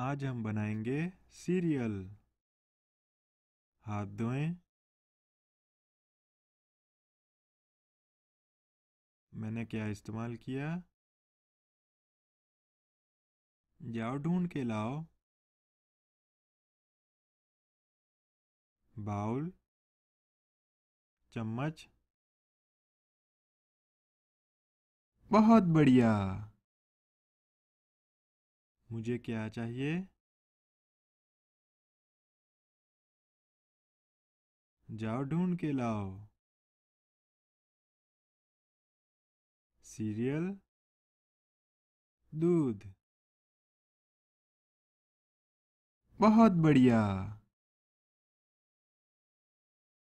आज हम बनाएंगे सीरियल हाथ धोएं मैंने क्या इस्तेमाल किया जाओ ढूंढ के लाओ बाउल चम्मच बहुत बढ़िया मुझे क्या चाहिए जाओ ढूंढ के लाओ सीरियल दूध बहुत बढ़िया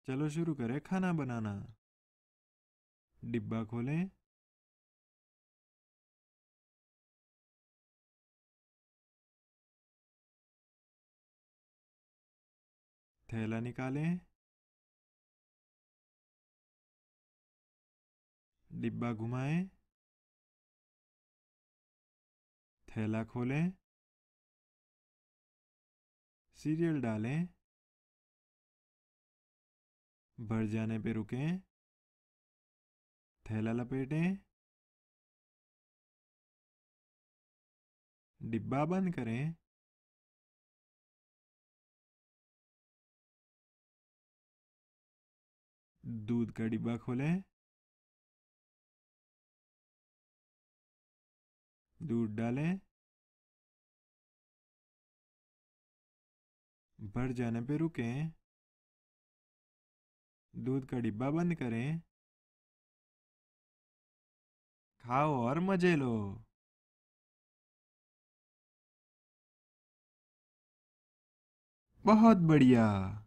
चलो शुरू करें खाना बनाना डिब्बा खोलें थैला निकालें डिब्बा घुमाएं थैला खोलें सीरियल डालें भर जाने पे रुकें थैला लपेटें डिब्बा बंद करें दूध का डिब्बा खोले दूध डालें भर जाने पे रुके दूध का डिब्बा बंद करें खाओ और मजे लो बहुत बढ़िया